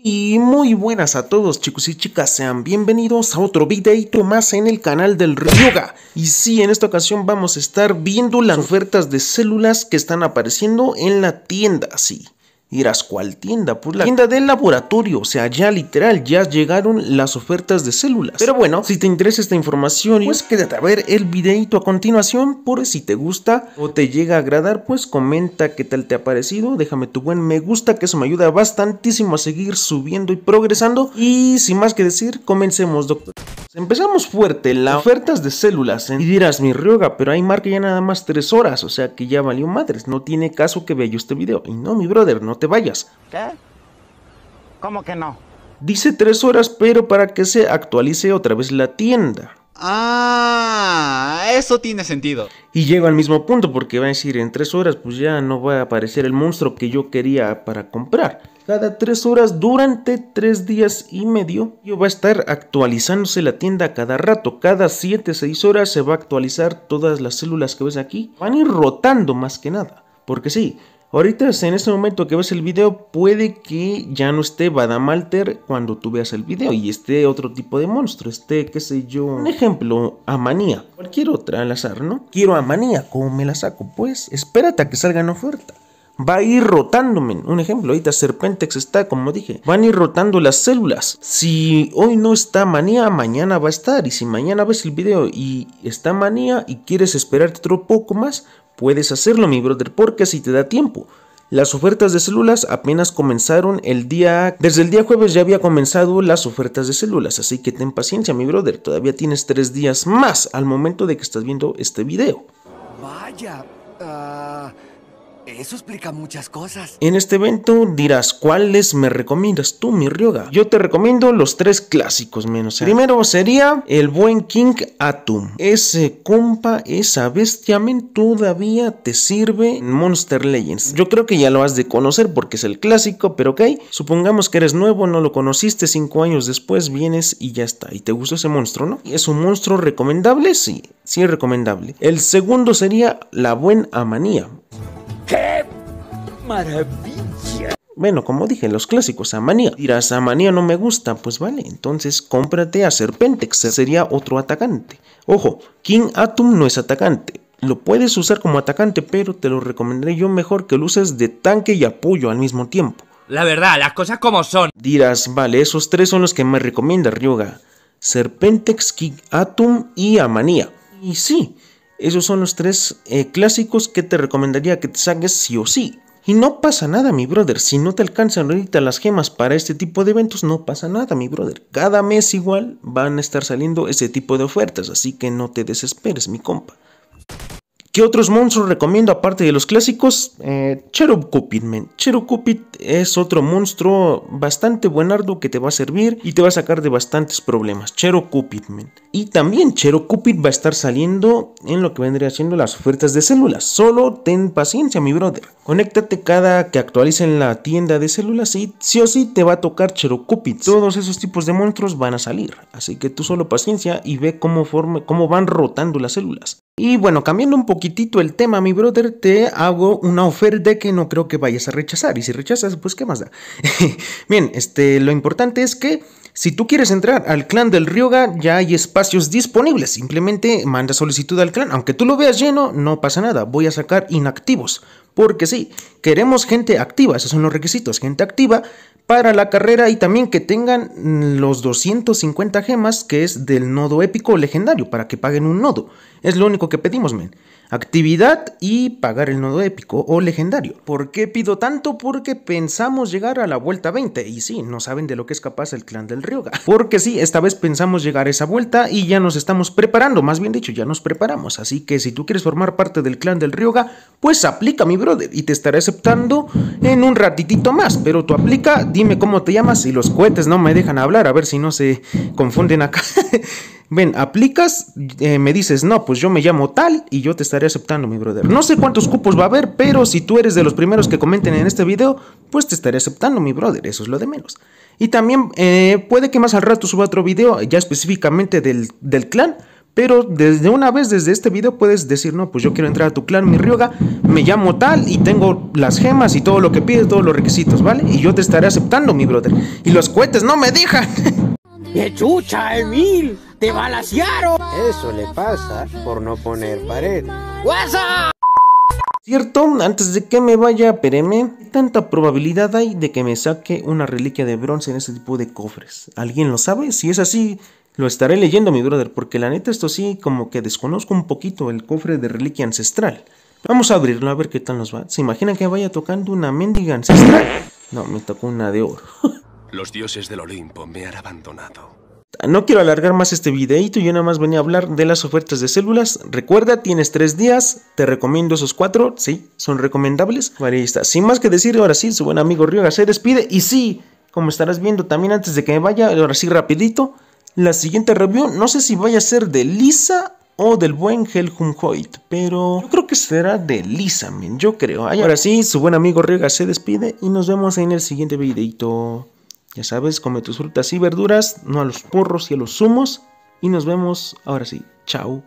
Y muy buenas a todos chicos y chicas, sean bienvenidos a otro videito más en el canal del Ryuga Y sí, en esta ocasión vamos a estar viendo las ofertas de células que están apareciendo en la tienda, sí. Irás cual tienda, pues la tienda del laboratorio, o sea, ya literal, ya llegaron las ofertas de células. Pero bueno, si te interesa esta información, pues quédate a ver el videito a continuación, por si te gusta o te llega a agradar, pues comenta qué tal te ha parecido, déjame tu buen me gusta, que eso me ayuda bastantísimo a seguir subiendo y progresando. Y sin más que decir, comencemos, doctor. Empezamos fuerte, las ofertas de células. ¿eh? Y dirás, mi Ryoga, pero hay marca ya nada más 3 horas, o sea que ya valió madres, no tiene caso que vea yo este video. Y no, mi brother, no te vayas. ¿Qué? ¿Cómo que no? Dice 3 horas, pero para que se actualice otra vez la tienda. Ah, eso tiene sentido. Y llego al mismo punto porque va a decir en 3 horas pues ya no va a aparecer el monstruo que yo quería para comprar cada tres horas durante tres días y medio. Y va a estar actualizándose la tienda cada rato. Cada 7-6 horas se va a actualizar todas las células que ves aquí. Van a ir rotando más que nada. Porque sí, ahorita en este momento que ves el video puede que ya no esté Badamalter cuando tú veas el video. Y esté otro tipo de monstruo. Esté, qué sé yo, un ejemplo, Amanía. Cualquier otra al azar, ¿no? Quiero Amanía, ¿cómo me la saco? Pues espérate a que salga en oferta va a ir rotándome. Un ejemplo, ahorita Serpentex está, como dije, van a ir rotando las células. Si hoy no está manía, mañana va a estar. Y si mañana ves el video y está manía y quieres esperarte otro poco más, puedes hacerlo, mi brother, porque si te da tiempo. Las ofertas de células apenas comenzaron el día... Desde el día jueves ya había comenzado las ofertas de células, así que ten paciencia, mi brother. Todavía tienes tres días más al momento de que estás viendo este video. Vaya... Ah, eso explica muchas cosas. En este evento dirás cuáles me recomiendas tú, mi Ryoga. Yo te recomiendo los tres clásicos, menos. Primero sería el buen King Atum. Ese compa, esa bestia, men, todavía te sirve en Monster Legends. Yo creo que ya lo has de conocer porque es el clásico, pero ok. Supongamos que eres nuevo, no lo conociste, cinco años después vienes y ya está. Y te gustó ese monstruo, ¿no? ¿Es un monstruo recomendable? Sí, sí recomendable. El segundo sería la buena amanía maravilla! Bueno, como dije, los clásicos Amanía. Dirás, Amanía no me gusta. Pues vale, entonces cómprate a Serpentex, sería otro atacante. Ojo, King Atom no es atacante. Lo puedes usar como atacante, pero te lo recomendaré yo mejor que lo uses de tanque y apoyo al mismo tiempo. La verdad, las cosas como son. Dirás, vale, esos tres son los que me recomienda Ryoga. Serpentex, King Atom y Amanía. Y sí, esos son los tres eh, clásicos que te recomendaría que te saques sí o sí. Y no pasa nada, mi brother. Si no te alcanzan ahorita las gemas para este tipo de eventos, no pasa nada, mi brother. Cada mes igual van a estar saliendo ese tipo de ofertas, así que no te desesperes, mi compa. ¿Qué otros monstruos recomiendo aparte de los clásicos? Chero eh, Cherub Cupid, Cupid es otro monstruo bastante buenardo que te va a servir y te va a sacar de bastantes problemas. Chero Cupid, Y también Chero Cupid va a estar saliendo en lo que vendría siendo las ofertas de células. Solo ten paciencia, mi brother. Conéctate cada que actualicen la tienda de células y sí o sí te va a tocar Chero Cupid. Todos esos tipos de monstruos van a salir. Así que tú solo paciencia y ve cómo, cómo van rotando las células. Y bueno, cambiando un poquitito el tema, mi brother, te hago una oferta que no creo que vayas a rechazar. Y si rechazas, pues qué más da. Bien, este, lo importante es que si tú quieres entrar al clan del Ryoga, ya hay espacios disponibles. Simplemente manda solicitud al clan. Aunque tú lo veas lleno, no pasa nada. Voy a sacar inactivos. Porque sí, queremos gente activa, esos son los requisitos, gente activa para la carrera y también que tengan los 250 gemas que es del nodo épico legendario para que paguen un nodo. Es lo único que pedimos, men actividad y pagar el nodo épico o legendario. ¿Por qué pido tanto? Porque pensamos llegar a la vuelta 20 y sí, no saben de lo que es capaz el clan del Ryoga. Porque sí, esta vez pensamos llegar a esa vuelta y ya nos estamos preparando, más bien dicho, ya nos preparamos. Así que si tú quieres formar parte del clan del Ryoga, pues aplica mi brother y te estaré aceptando en un ratitito más. Pero tú aplica, dime cómo te llamas y los cohetes no me dejan hablar, a ver si no se confunden acá. ven, aplicas, eh, me dices, no, pues yo me llamo tal y yo te estaré aceptando, mi brother. No sé cuántos cupos va a haber, pero si tú eres de los primeros que comenten en este video, pues te estaré aceptando, mi brother. Eso es lo de menos. Y también eh, puede que más al rato suba otro video ya específicamente del, clan. Pero desde una vez, desde este video, puedes decir, no, pues yo quiero entrar a tu clan, mi Ryoga, me llamo tal y tengo las gemas y todo lo que pides, todos los requisitos, ¿vale? Y yo te estaré aceptando, mi brother. Y los cohetes no me dejan. ¡Qué chucha, Emil! ¡Te balasearon! Eso le pasa por no poner pared. ¡Guasa! Cierto, antes de que me vaya, Pereme, tanta probabilidad hay de que me saque una reliquia de bronce en ese tipo de cofres? ¿Alguien lo sabe? Si es así, lo estaré leyendo, mi brother, porque la neta esto sí como que desconozco un poquito el cofre de reliquia ancestral. Vamos a abrirlo a ver qué tal nos va. ¿Se imagina que vaya tocando una mendiga ancestral? No, me tocó una de oro. Los dioses del Olimpo me han abandonado. No quiero alargar más este videito, yo nada más venía a hablar de las ofertas de células. Recuerda, tienes tres días, te recomiendo esos cuatro, sí, son recomendables. Vale, ahí está. Sin más que decir, ahora sí, su buen amigo Riega se despide. Y sí, como estarás viendo también antes de que me vaya, ahora sí rapidito, la siguiente review, no sé si vaya a ser de Lisa o del buen Hel pero yo creo que será de Lisa, yo creo. Ahora sí, su buen amigo Riega se despide y nos vemos en el siguiente videito. Ya sabes, come tus frutas y verduras, no a los porros y a los zumos. Y nos vemos ahora sí. Chao.